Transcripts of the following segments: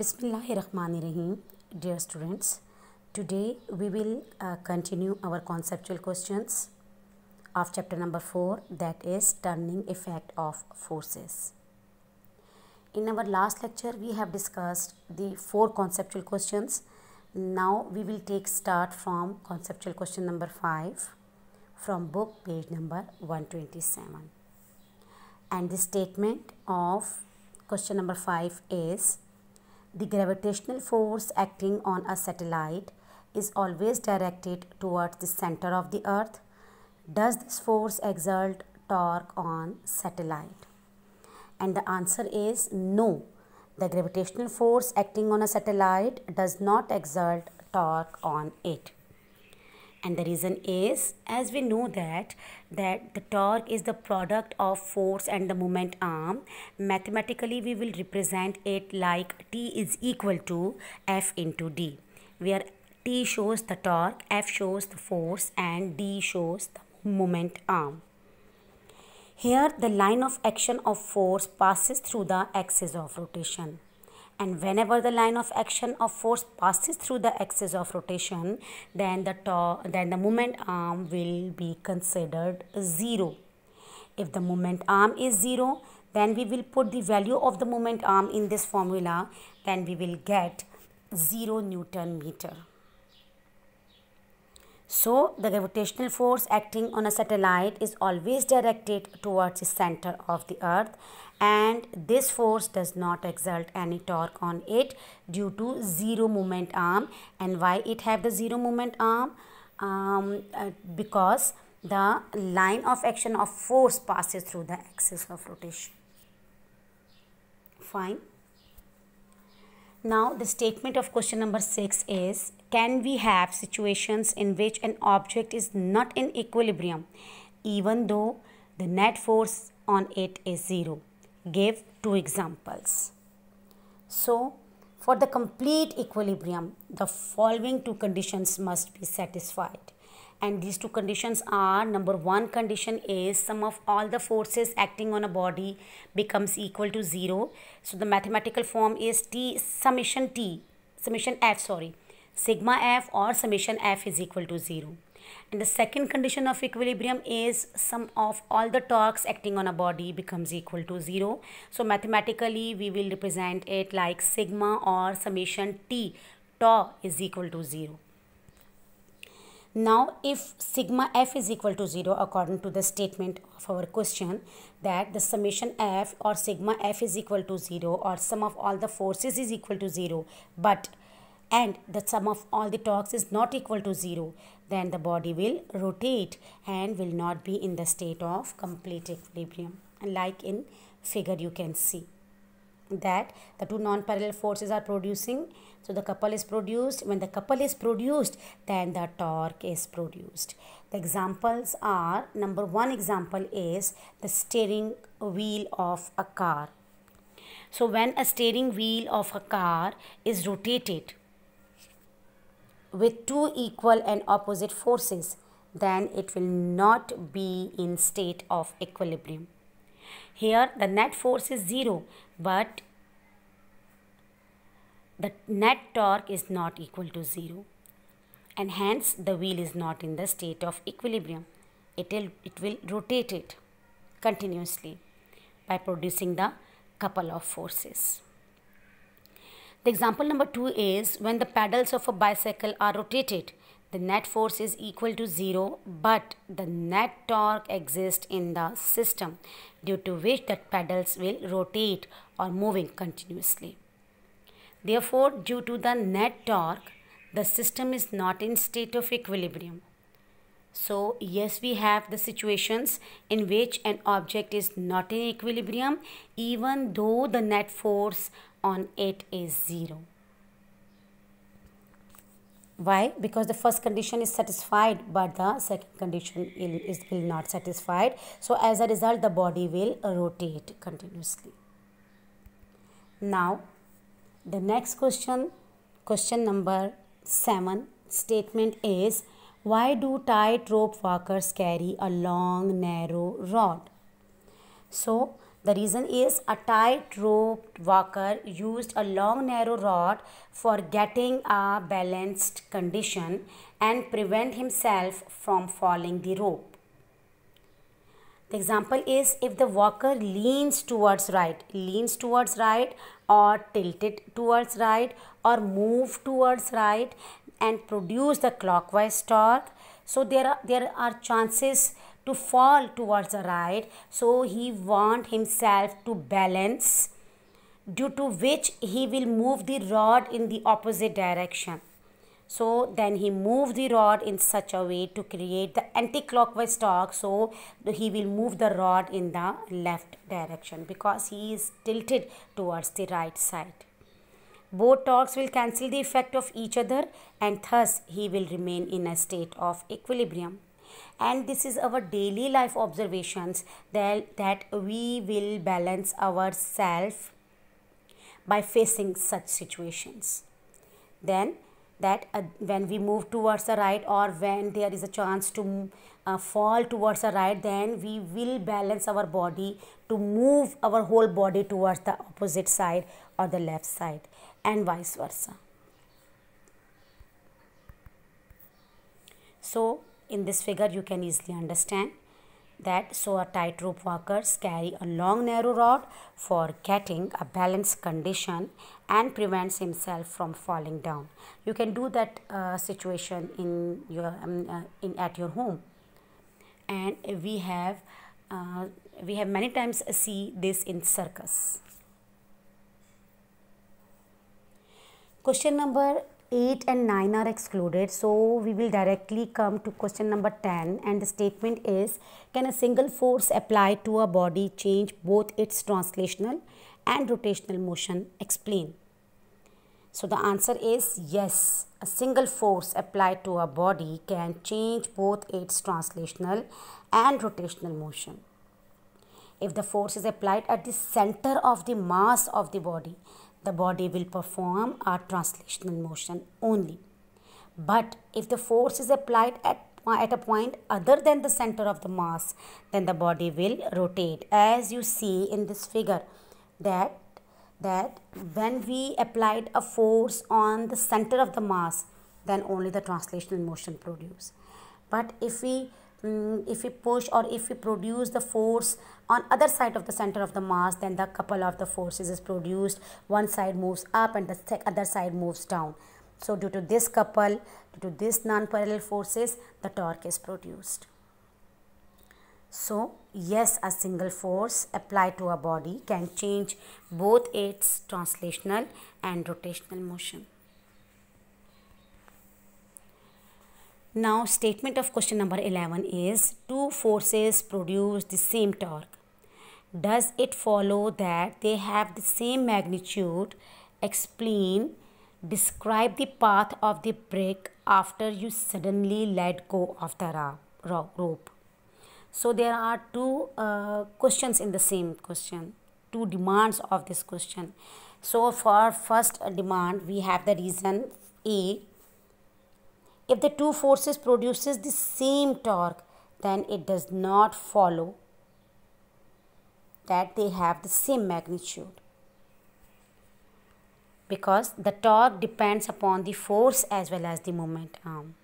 Bismillahirrahmanirrahim. Dear students, today we will uh, continue our conceptual questions of chapter number 4 that is turning effect of forces. In our last lecture we have discussed the four conceptual questions. Now we will take start from conceptual question number 5 from book page number 127. And the statement of question number 5 is the gravitational force acting on a satellite is always directed towards the center of the earth. Does this force exert torque on satellite? And the answer is no. The gravitational force acting on a satellite does not exert torque on it and the reason is as we know that that the torque is the product of force and the moment arm mathematically we will represent it like t is equal to f into d where t shows the torque f shows the force and d shows the moment arm here the line of action of force passes through the axis of rotation and whenever the line of action of force passes through the axis of rotation then the then the moment arm will be considered zero if the moment arm is zero then we will put the value of the moment arm in this formula then we will get 0 newton meter so the gravitational force acting on a satellite is always directed towards the center of the earth and this force does not exert any torque on it due to zero moment arm and why it have the zero moment arm um, uh, because the line of action of force passes through the axis of rotation fine now the statement of question number 6 is can we have situations in which an object is not in equilibrium even though the net force on it is zero gave two examples. So, for the complete equilibrium, the following two conditions must be satisfied. And these two conditions are number one condition is sum of all the forces acting on a body becomes equal to zero. So the mathematical form is T summation T, summation F sorry, sigma F or summation F is equal to zero. And the second condition of equilibrium is sum of all the torques acting on a body becomes equal to 0. So mathematically we will represent it like sigma or summation T, tau is equal to 0. Now, if sigma f is equal to 0 according to the statement of our question that the summation f or sigma f is equal to 0 or sum of all the forces is equal to 0 but and the sum of all the torques is not equal to 0, then the body will rotate and will not be in the state of complete equilibrium. Like in figure you can see that the two non-parallel forces are producing. So the couple is produced. When the couple is produced, then the torque is produced. The examples are, number one example is the steering wheel of a car. So when a steering wheel of a car is rotated, with two equal and opposite forces, then it will not be in state of equilibrium. Here the net force is 0, but the net torque is not equal to 0 and hence the wheel is not in the state of equilibrium. It will, it will rotate it continuously by producing the couple of forces. The example number 2 is when the pedals of a bicycle are rotated, the net force is equal to 0 but the net torque exists in the system due to which the pedals will rotate or moving continuously. Therefore, due to the net torque, the system is not in state of equilibrium. So yes, we have the situations in which an object is not in equilibrium even though the net force on it is zero. Why? Because the first condition is satisfied but the second condition is will not satisfied. So as a result, the body will rotate continuously. Now, the next question, question number 7, statement is why do tightrope walkers carry a long, narrow rod? So, the reason is a tightrope walker used a long, narrow rod for getting a balanced condition and prevent himself from falling the rope. The example is if the walker leans towards right, leans towards right or tilted towards right or move towards right and produce the clockwise torque so there are there are chances to fall towards the right so he want himself to balance due to which he will move the rod in the opposite direction so then he move the rod in such a way to create the anti-clockwise torque so he will move the rod in the left direction because he is tilted towards the right side both torques will cancel the effect of each other and thus he will remain in a state of equilibrium. And this is our daily life observations that, that we will balance ourselves by facing such situations. Then that uh, when we move towards the right or when there is a chance to uh, fall towards the right then we will balance our body to move our whole body towards the opposite side or the left side and vice versa. So in this figure you can easily understand that so a tightrope walkers carry a long narrow rod for getting a balanced condition and prevents himself from falling down you can do that uh, situation in your um, uh, in at your home and we have uh, we have many times see this in circus Question number 8 and 9 are excluded. So, we will directly come to question number 10 and the statement is, can a single force applied to a body change both its translational and rotational motion? Explain. So, the answer is yes. A single force applied to a body can change both its translational and rotational motion. If the force is applied at the center of the mass of the body, the body will perform a translational motion only. But if the force is applied at at a point other than the center of the mass, then the body will rotate. As you see in this figure, that that when we applied a force on the center of the mass, then only the translational motion produce. But if we Mm, if we push or if we produce the force on other side of the center of the mass then the couple of the forces is produced one side moves up and the other side moves down so due to this couple due to this non-parallel forces the torque is produced so yes a single force applied to a body can change both its translational and rotational motion Now statement of question number 11 is two forces produce the same torque. Does it follow that they have the same magnitude? Explain, describe the path of the brick after you suddenly let go of the rope. So there are two uh, questions in the same question, two demands of this question. So for first demand, we have the reason A if the two forces produces the same torque, then it does not follow that they have the same magnitude because the torque depends upon the force as well as the moment arm.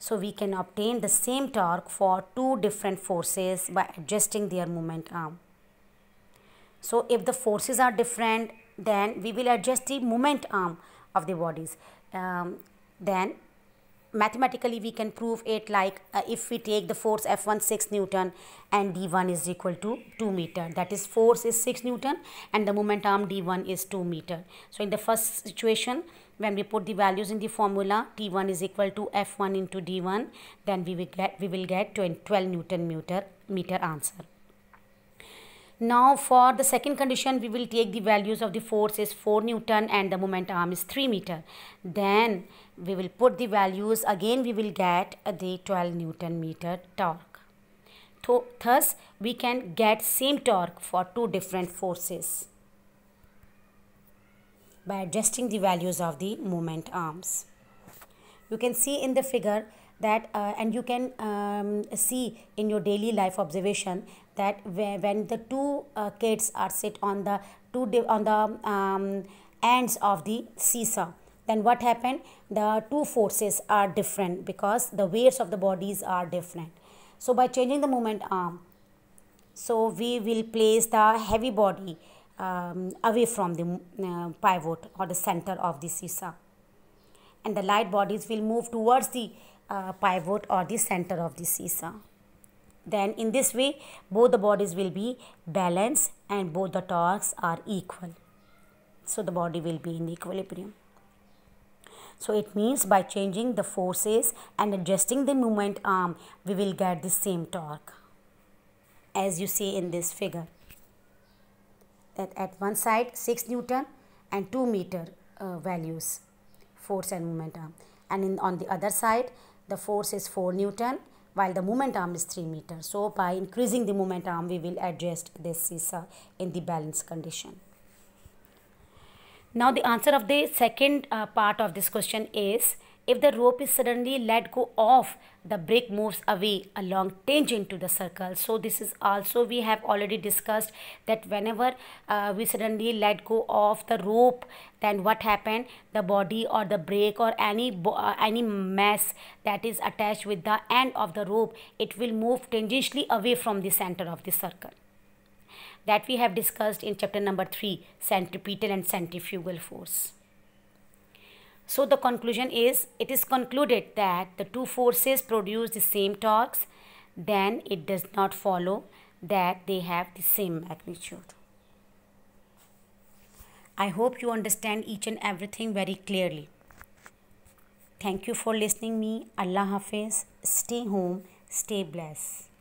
So we can obtain the same torque for two different forces by adjusting their moment arm. So if the forces are different then we will adjust the moment arm of the bodies. Um, then mathematically we can prove it like uh, if we take the force F1 6 Newton and D1 is equal to 2 meter. That is force is 6 Newton and the moment arm D1 is 2 meter. So in the first situation when we put the values in the formula T1 is equal to F1 into D1 then we will get, we will get 12 Newton meter, meter answer. Now for the second condition, we will take the values of the force is 4 Newton and the moment arm is 3 meter. Then we will put the values again we will get the 12 Newton meter torque. So, thus we can get same torque for two different forces by adjusting the values of the moment arms. You can see in the figure that uh, and you can um, see in your daily life observation that when the two uh, kids are sit on the two on the um, ends of the seesaw then what happened the two forces are different because the weights of the bodies are different so by changing the moment arm so we will place the heavy body um, away from the uh, pivot or the center of the seesaw and the light bodies will move towards the uh, pivot or the center of the seesaw. Then in this way both the bodies will be balanced and both the torques are equal. So the body will be in equilibrium. So it means by changing the forces and adjusting the movement arm we will get the same torque as you see in this figure that at one side 6 newton and 2 meter uh, values force and moment arm and in, on the other side the force is 4 Newton while the moment arm is 3 meter. So by increasing the moment arm we will adjust this seesaw in the balance condition. Now the answer of the second uh, part of this question is if the rope is suddenly let go off, the brick moves away along tangent to the circle. So this is also we have already discussed that whenever uh, we suddenly let go of the rope, then what happened? The body or the break or any uh, any mass that is attached with the end of the rope, it will move tangentially away from the center of the circle that we have discussed in chapter number 3 centripetal and centrifugal force so the conclusion is it is concluded that the two forces produce the same torques then it does not follow that they have the same magnitude. I hope you understand each and everything very clearly. Thank you for listening me. Allah Hafiz. Stay home. Stay blessed.